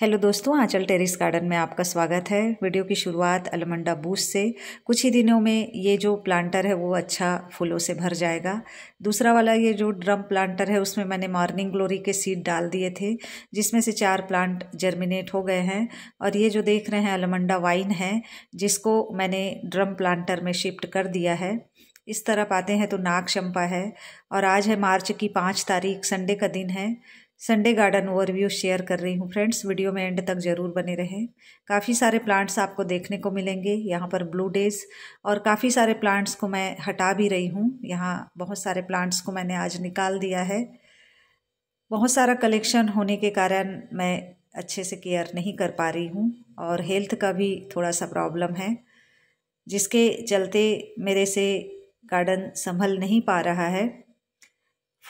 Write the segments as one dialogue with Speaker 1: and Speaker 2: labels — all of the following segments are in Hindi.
Speaker 1: हेलो दोस्तों आंचल टेरिस गार्डन में आपका स्वागत है वीडियो की शुरुआत अलमंडा बूस से कुछ ही दिनों में ये जो प्लांटर है वो अच्छा फूलों से भर जाएगा दूसरा वाला ये जो ड्रम प्लांटर है उसमें मैंने मॉर्निंग ग्लोरी के सीड डाल दिए थे जिसमें से चार प्लांट जर्मिनेट हो गए हैं और ये जो देख रहे हैं अलमंडा वाइन है जिसको मैंने ड्रम प्लांटर में शिफ्ट कर दिया है इस तरफ आते हैं तो नाग चंपा है और आज है मार्च की पाँच तारीख संडे का दिन है संडे गार्डन ओवरव्यू शेयर कर रही हूँ फ्रेंड्स वीडियो में एंड तक ज़रूर बने रहें काफ़ी सारे प्लांट्स आपको देखने को मिलेंगे यहाँ पर ब्लू डेज और काफ़ी सारे प्लांट्स को मैं हटा भी रही हूँ यहाँ बहुत सारे प्लांट्स को मैंने आज निकाल दिया है बहुत सारा कलेक्शन होने के कारण मैं अच्छे से केयर नहीं कर पा रही हूँ और हेल्थ का भी थोड़ा सा प्रॉब्लम है जिसके चलते मेरे से गार्डन संभल नहीं पा रहा है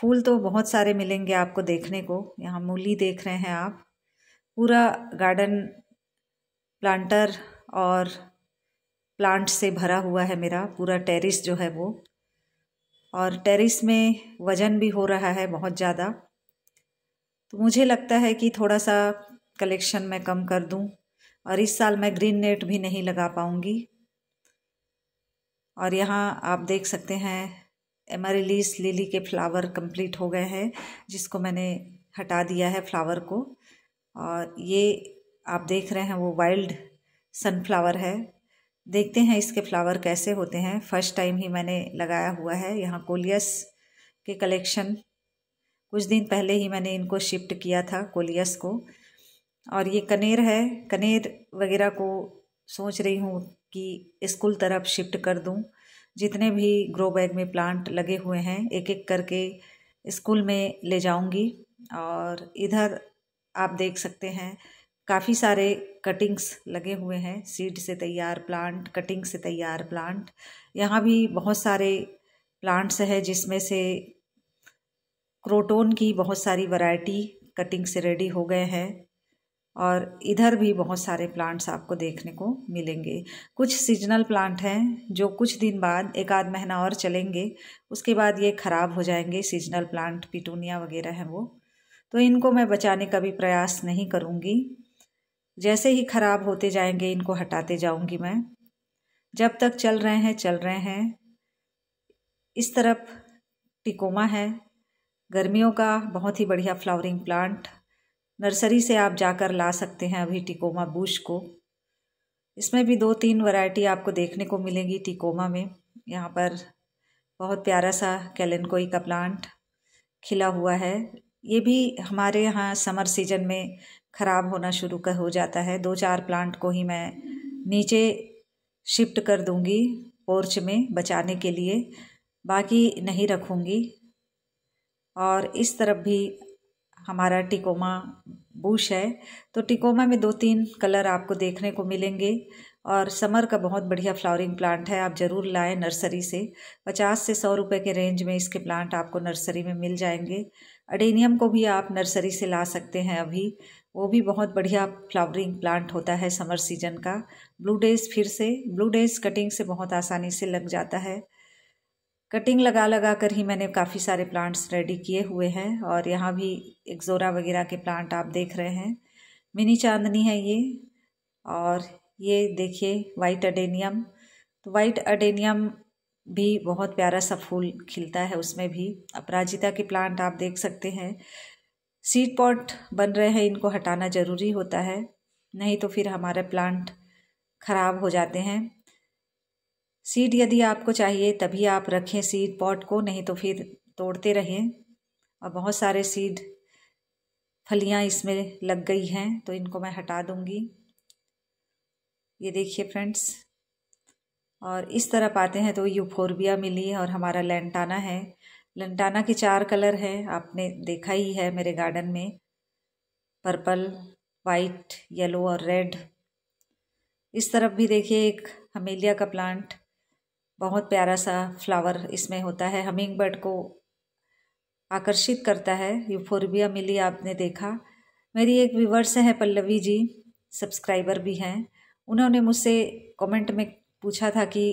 Speaker 1: फूल तो बहुत सारे मिलेंगे आपको देखने को यहाँ मूली देख रहे हैं आप पूरा गार्डन प्लांटर और प्लांट से भरा हुआ है मेरा पूरा टेरिस जो है वो और टेरिस में वज़न भी हो रहा है बहुत ज़्यादा तो मुझे लगता है कि थोड़ा सा कलेक्शन मैं कम कर दूं और इस साल मैं ग्रीन नेट भी नहीं लगा पाऊंगी और यहाँ आप देख सकते हैं एमारिलीस लिली के फ्लावर कंप्लीट हो गए हैं जिसको मैंने हटा दिया है फ्लावर को और ये आप देख रहे हैं वो वाइल्ड सनफ्लावर है देखते हैं इसके फ्लावर कैसे होते हैं फर्स्ट टाइम ही मैंने लगाया हुआ है यहाँ कोलियस के कलेक्शन कुछ दिन पहले ही मैंने इनको शिफ्ट किया था कोलियस को और ये कनेर है कनेर वगैरह को सोच रही हूँ कि स्कूल तरफ शिफ्ट कर दूँ जितने भी ग्रो बैग में प्लांट लगे हुए हैं एक एक करके स्कूल में ले जाऊंगी और इधर आप देख सकते हैं काफ़ी सारे कटिंग्स लगे हुए हैं सीड से तैयार प्लांट कटिंग से तैयार प्लांट यहाँ भी बहुत सारे प्लांट्स हैं जिसमें से क्रोटोन की बहुत सारी वैरायटी कटिंग से रेडी हो गए हैं और इधर भी बहुत सारे प्लांट्स आपको देखने को मिलेंगे कुछ सीजनल प्लांट हैं जो कुछ दिन बाद एक आध महीना और चलेंगे उसके बाद ये ख़राब हो जाएंगे सीजनल प्लांट पिटूनिया वगैरह हैं वो तो इनको मैं बचाने का भी प्रयास नहीं करूँगी जैसे ही ख़राब होते जाएंगे इनको हटाते जाऊँगी मैं जब तक चल रहे हैं चल रहे हैं इस तरफ टिकोमा है गर्मियों का बहुत ही बढ़िया फ्लावरिंग प्लांट नर्सरी से आप जाकर ला सकते हैं अभी टिकोमा बुश को इसमें भी दो तीन वैरायटी आपको देखने को मिलेंगी टिकोमा में यहाँ पर बहुत प्यारा सा कैलनकोई का प्लांट खिला हुआ है ये भी हमारे यहाँ समर सीजन में ख़राब होना शुरू कर हो जाता है दो चार प्लांट को ही मैं नीचे शिफ्ट कर दूंगी पोर्च में बचाने के लिए बाकी नहीं रखूंगी और इस तरफ भी हमारा टिकोमा बुश है तो टिकोमा में दो तीन कलर आपको देखने को मिलेंगे और समर का बहुत बढ़िया फ्लावरिंग प्लांट है आप ज़रूर लाएं नर्सरी से पचास से सौ रुपए के रेंज में इसके प्लांट आपको नर्सरी में मिल जाएंगे अडेनियम को भी आप नर्सरी से ला सकते हैं अभी वो भी बहुत बढ़िया फ्लावरिंग प्लांट होता है समर सीजन का ब्लू डेज फिर से ब्लू डेज कटिंग से बहुत आसानी से लग जाता है कटिंग लगा लगा कर ही मैंने काफ़ी सारे प्लांट्स रेडी किए हुए हैं और यहाँ भी एक्जोरा वगैरह के प्लांट आप देख रहे हैं मिनी चांदनी है ये और ये देखिए वाइट अडेनियम तो वाइट अडेनियम भी बहुत प्यारा सा फूल खिलता है उसमें भी अपराजिता के प्लांट आप देख सकते हैं सीड पॉट बन रहे हैं इनको हटाना ज़रूरी होता है नहीं तो फिर हमारे प्लांट ख़राब हो जाते हैं सीड यदि आपको चाहिए तभी आप रखें सीड पॉट को नहीं तो फिर तोड़ते रहें और बहुत सारे सीड फलियां इसमें लग गई हैं तो इनको मैं हटा दूंगी ये देखिए फ्रेंड्स और इस तरफ आते हैं तो यूफोरबिया मिली और हमारा लेंटाना है लेंटाना के चार कलर हैं आपने देखा ही है मेरे गार्डन में पर्पल वाइट येलो और रेड इस तरफ भी देखिए एक हमेलिया का प्लांट बहुत प्यारा सा फ्लावर इसमें होता है हमिंग बर्ड को आकर्षित करता है यूफोरबिया मिली आपने देखा मेरी एक व्यूवर्स हैं पल्लवी जी सब्सक्राइबर भी हैं उन्होंने मुझसे कमेंट में पूछा था कि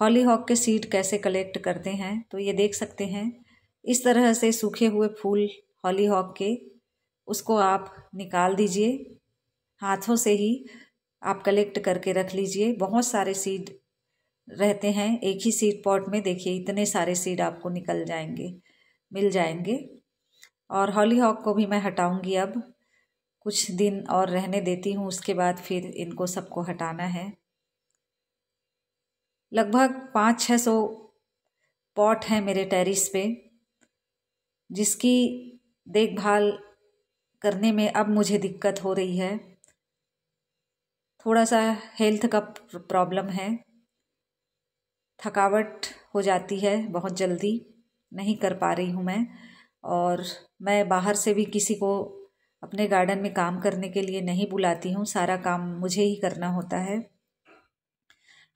Speaker 1: हॉली हॉक के सीड कैसे कलेक्ट करते हैं तो ये देख सकते हैं इस तरह से सूखे हुए फूल हॉली हॉक के उसको आप निकाल दीजिए हाथों से ही आप कलेक्ट करके रख लीजिए बहुत सारे सीड रहते हैं एक ही सीड पॉट में देखिए इतने सारे सीड आपको निकल जाएंगे मिल जाएंगे और हॉली हॉक को भी मैं हटाऊंगी अब कुछ दिन और रहने देती हूँ उसके बाद फिर इनको सबको हटाना है लगभग पाँच छः सौ पॉट हैं मेरे टेरिस पे जिसकी देखभाल करने में अब मुझे दिक्कत हो रही है थोड़ा सा हेल्थ का प्रॉब्लम है थकावट हो जाती है बहुत जल्दी नहीं कर पा रही हूँ मैं और मैं बाहर से भी किसी को अपने गार्डन में काम करने के लिए नहीं बुलाती हूँ सारा काम मुझे ही करना होता है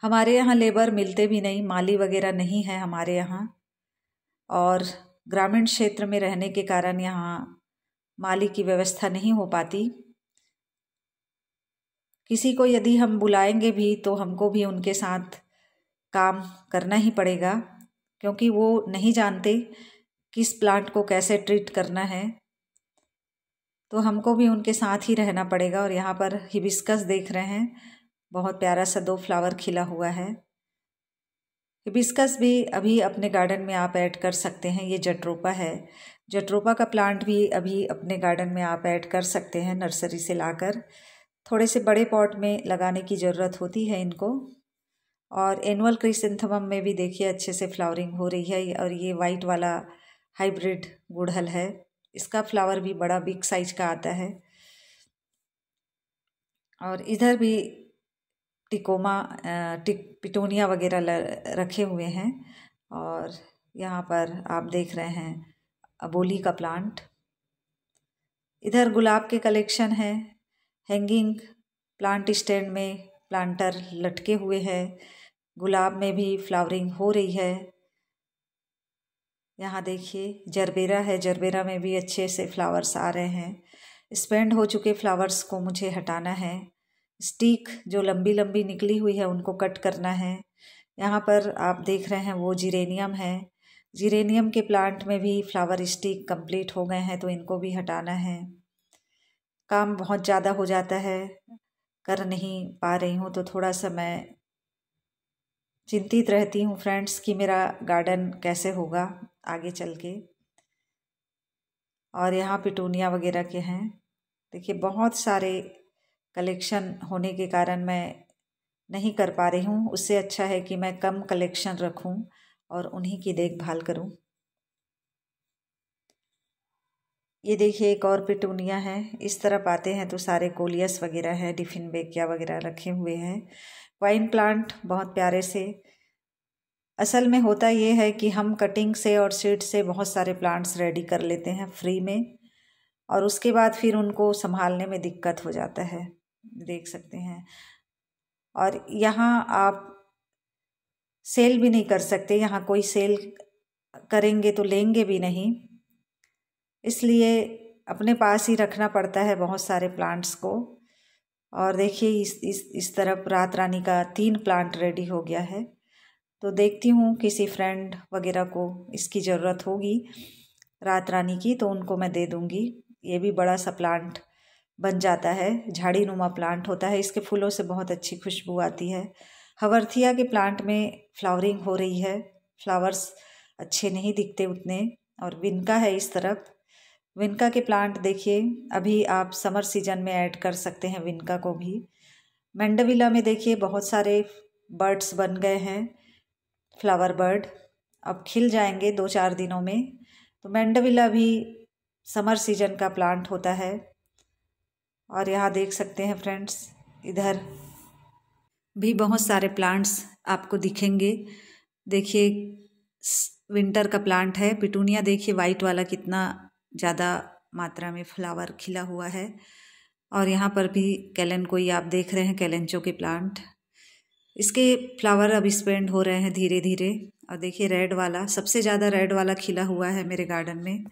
Speaker 1: हमारे यहाँ लेबर मिलते भी नहीं माली वगैरह नहीं है हमारे यहाँ और ग्रामीण क्षेत्र में रहने के कारण यहाँ माली की व्यवस्था नहीं हो पाती किसी को यदि हम बुलाएंगे भी तो हमको भी उनके साथ काम करना ही पड़ेगा क्योंकि वो नहीं जानते किस प्लांट को कैसे ट्रीट करना है तो हमको भी उनके साथ ही रहना पड़ेगा और यहाँ पर हिबिस्कस देख रहे हैं बहुत प्यारा सा दो फ्लावर खिला हुआ है हिबिस्कस भी अभी अपने गार्डन में आप ऐड कर सकते हैं ये जटरोपा है जटरोपा का प्लांट भी अभी अपने गार्डन में आप ऐड कर सकते हैं नर्सरी से लाकर थोड़े से बड़े पॉट में लगाने की ज़रूरत होती है इनको और एनुअल क्रिसेंथमम में भी देखिए अच्छे से फ्लावरिंग हो रही है और ये वाइट वाला हाइब्रिड गुड़हल है इसका फ्लावर भी बड़ा बिग साइज का आता है और इधर भी टिकोमा टिक पिटोनिया वगैरह रखे हुए हैं और यहाँ पर आप देख रहे हैं अबोली का प्लांट इधर गुलाब के कलेक्शन है हैंगिंग प्लांट स्टैंड में प्लांटर लटके हुए हैं गुलाब में भी फ्लावरिंग हो रही है यहाँ देखिए जरबेरा है जरबेरा में भी अच्छे से फ्लावर्स आ रहे हैं स्पेंड हो चुके फ्लावर्स को मुझे हटाना है स्टीक जो लंबी लंबी निकली हुई है उनको कट करना है यहाँ पर आप देख रहे हैं वो जिरेनियम है जिरेनियम के प्लांट में भी फ्लावर स्टिक कंप्लीट हो गए हैं तो इनको भी हटाना है काम बहुत ज़्यादा हो जाता है कर नहीं पा रही हूँ तो थोड़ा सा मैं चिंतित रहती हूँ फ्रेंड्स कि मेरा गार्डन कैसे होगा आगे चल के और यहाँ पिटूनिया वगैरह के हैं देखिए बहुत सारे कलेक्शन होने के कारण मैं नहीं कर पा रही हूँ उससे अच्छा है कि मैं कम कलेक्शन रखूँ और उन्हीं की देखभाल करूँ ये देखिए एक और पिटूनिया है इस तरफ आते हैं तो सारे कोलियस वगैरह है डिफिन बेकिया वगैरह रखे हुए हैं वाइन प्लांट बहुत प्यारे से असल में होता ये है कि हम कटिंग से और सीड से बहुत सारे प्लांट्स रेडी कर लेते हैं फ्री में और उसके बाद फिर उनको संभालने में दिक्कत हो जाता है देख सकते हैं और यहाँ आप सेल भी नहीं कर सकते यहाँ कोई सेल करेंगे तो लेंगे भी नहीं इसलिए अपने पास ही रखना पड़ता है बहुत सारे प्लांट्स को और देखिए इस इस इस तरफ रात रानी का तीन प्लांट रेडी हो गया है तो देखती हूँ किसी फ्रेंड वगैरह को इसकी ज़रूरत होगी रात रानी की तो उनको मैं दे दूँगी ये भी बड़ा सा प्लांट बन जाता है झाड़ी नुमा प्लांट होता है इसके फूलों से बहुत अच्छी खुशबू आती है हवर्थिया के प्लांट में फ्लावरिंग हो रही है फ्लावर्स अच्छे नहीं दिखते उतने और बिनका है इस तरफ विनका के प्लांट देखिए अभी आप समर सीजन में ऐड कर सकते हैं विनका को भी मैंडविला में देखिए बहुत सारे बर्ड्स बन गए हैं फ्लावर बर्ड अब खिल जाएंगे दो चार दिनों में तो मैंडविला भी समर सीजन का प्लांट होता है और यहाँ देख सकते हैं फ्रेंड्स इधर भी बहुत सारे प्लांट्स आपको दिखेंगे देखिए विंटर का प्लांट है पिटूनिया देखिए वाइट वाला कितना ज़्यादा मात्रा में फ्लावर खिला हुआ है और यहाँ पर भी कैलन को ही आप देख रहे हैं कैलेंचो के प्लांट इसके फ्लावर अब स्पेंड हो रहे हैं धीरे धीरे और देखिए रेड वाला सबसे ज़्यादा रेड वाला खिला हुआ है मेरे गार्डन में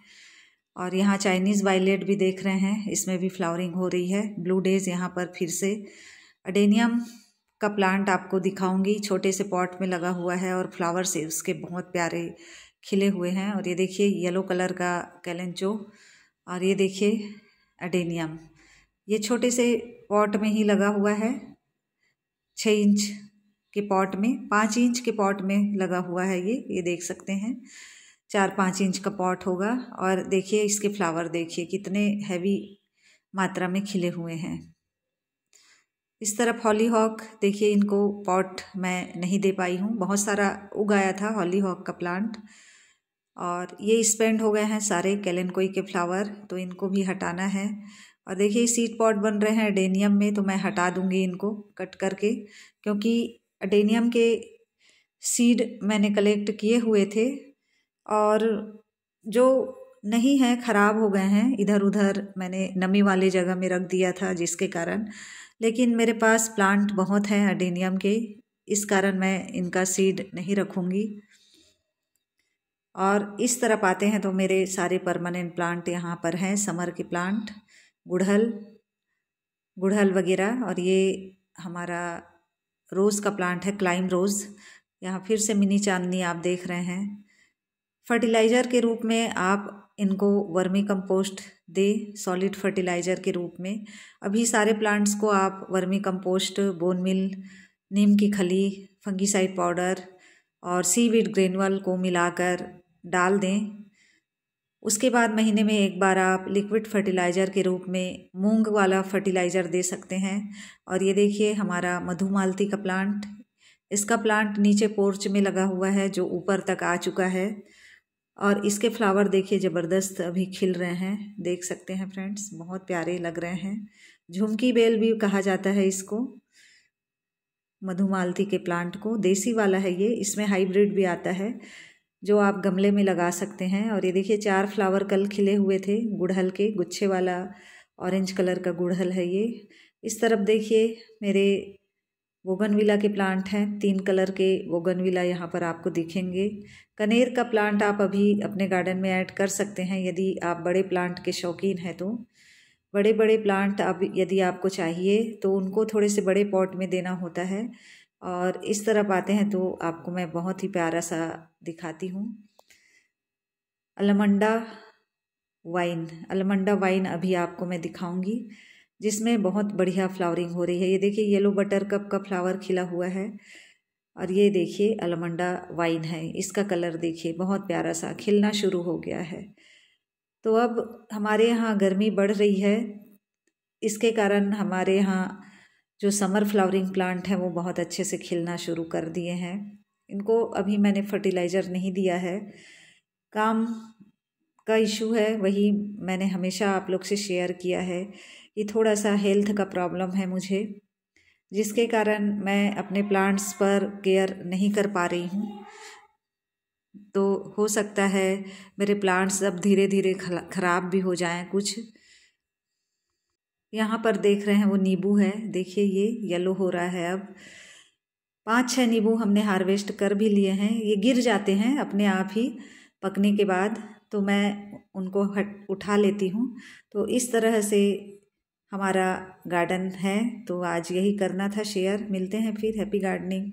Speaker 1: और यहाँ चाइनीज़ वायलेट भी देख रहे हैं इसमें भी फ्लावरिंग हो रही है ब्लू डेज यहाँ पर फिर से अडेनियम का प्लांट आपको दिखाऊंगी छोटे से पॉट में लगा हुआ है और फ्लावर से उसके बहुत प्यारे खिले हुए हैं और ये देखिए येलो कलर का कैलेंचो और ये देखिए अडेनियम ये छोटे से पॉट में ही लगा हुआ है छः इंच के पॉट में पाँच इंच के पॉट में लगा हुआ है ये ये देख सकते हैं चार पाँच इंच का पॉट होगा और देखिए इसके फ्लावर देखिए कितने हैवी मात्रा में खिले हुए हैं इस तरफ हॉली हॉक देखिए इनको पॉट मैं नहीं दे पाई हूँ बहुत सारा उगाया था हॉली हॉक का प्लांट और ये स्पेंड हो गए हैं सारे कैलेनकोई के फ्लावर तो इनको भी हटाना है और देखिए सीड पॉट बन रहे हैं अडेनियम में तो मैं हटा दूंगी इनको कट करके क्योंकि अडेनियम के सीड मैंने कलेक्ट किए हुए थे और जो नहीं है ख़राब हो गए हैं इधर उधर मैंने नमी वाली जगह में रख दिया था जिसके कारण लेकिन मेरे पास प्लांट बहुत हैं अडेनियम के इस कारण मैं इनका सीड नहीं रखूँगी और इस तरफ आते हैं तो मेरे सारे परमानेंट प्लांट यहाँ पर हैं समर के प्लांट गुड़हल गुड़हल वगैरह और ये हमारा रोज़ का प्लांट है क्लाइम रोज़ यहाँ फिर से मिनी चांदनी आप देख रहे हैं फर्टिलाइज़र के रूप में आप इनको वर्मी कंपोस्ट दे सॉलिड फर्टिलाइज़र के रूप में अभी सारे प्लांट्स को आप वर्मी कंपोस्ट बोन मिल नीम की खली फंगीसाइड पाउडर और सीविड ग्रेनुअल को मिलाकर डाल दें उसके बाद महीने में एक बार आप लिक्विड फर्टिलाइज़र के रूप में मूंग वाला फर्टिलाइज़र दे सकते हैं और ये देखिए हमारा मधुमालती का प्लांट इसका प्लांट नीचे पोर्च में लगा हुआ है जो ऊपर तक आ चुका है और इसके फ्लावर देखिए ज़बरदस्त अभी खिल रहे हैं देख सकते हैं फ्रेंड्स बहुत प्यारे लग रहे हैं झुमकी बेल भी कहा जाता है इसको मधुमालती के प्लांट को देसी वाला है ये इसमें हाइब्रिड भी आता है जो आप गमले में लगा सकते हैं और ये देखिए चार फ्लावर कल खिले हुए थे गुड़हल के गुच्छे वाला ऑरेंज कलर का गुड़हल है ये इस तरफ देखिए मेरे वोगनविला के प्लांट हैं तीन कलर के वोगनविला यहाँ पर आपको दिखेंगे कनेर का प्लांट आप अभी अपने गार्डन में ऐड कर सकते हैं यदि आप बड़े प्लांट के शौकीन हैं तो बड़े बड़े प्लांट अब यदि आपको चाहिए तो उनको थोड़े से बड़े पॉट में देना होता है और इस तरफ आते हैं तो आपको मैं बहुत ही प्यारा सा दिखाती हूँ अलमंडा वाइन अलमंडा वाइन अभी आपको मैं दिखाऊंगी जिसमें बहुत बढ़िया फ्लावरिंग हो रही है ये देखिए येलो बटर कप का फ्लावर खिला हुआ है और ये देखिए अलमंडा वाइन है इसका कलर देखिए बहुत प्यारा सा खिलना शुरू हो गया है तो अब हमारे यहाँ गर्मी बढ़ रही है इसके कारण हमारे यहाँ जो समर फ्लावरिंग प्लांट हैं वो बहुत अच्छे से खिलना शुरू कर दिए हैं इनको अभी मैंने फर्टिलाइज़र नहीं दिया है काम का इशू है वही मैंने हमेशा आप लोग से शेयर किया है कि थोड़ा सा हेल्थ का प्रॉब्लम है मुझे जिसके कारण मैं अपने प्लांट्स पर केयर नहीं कर पा रही हूँ तो हो सकता है मेरे प्लांट्स अब धीरे धीरे खराब भी हो जाएं कुछ यहाँ पर देख रहे हैं वो नींबू है देखिए ये येलो हो रहा है अब पाँच छः नींबू हमने हार्वेस्ट कर भी लिए हैं ये गिर जाते हैं अपने आप ही पकने के बाद तो मैं उनको हट उठा लेती हूँ तो इस तरह से हमारा गार्डन है तो आज यही करना था शेयर मिलते हैं फिर हैप्पी गार्डनिंग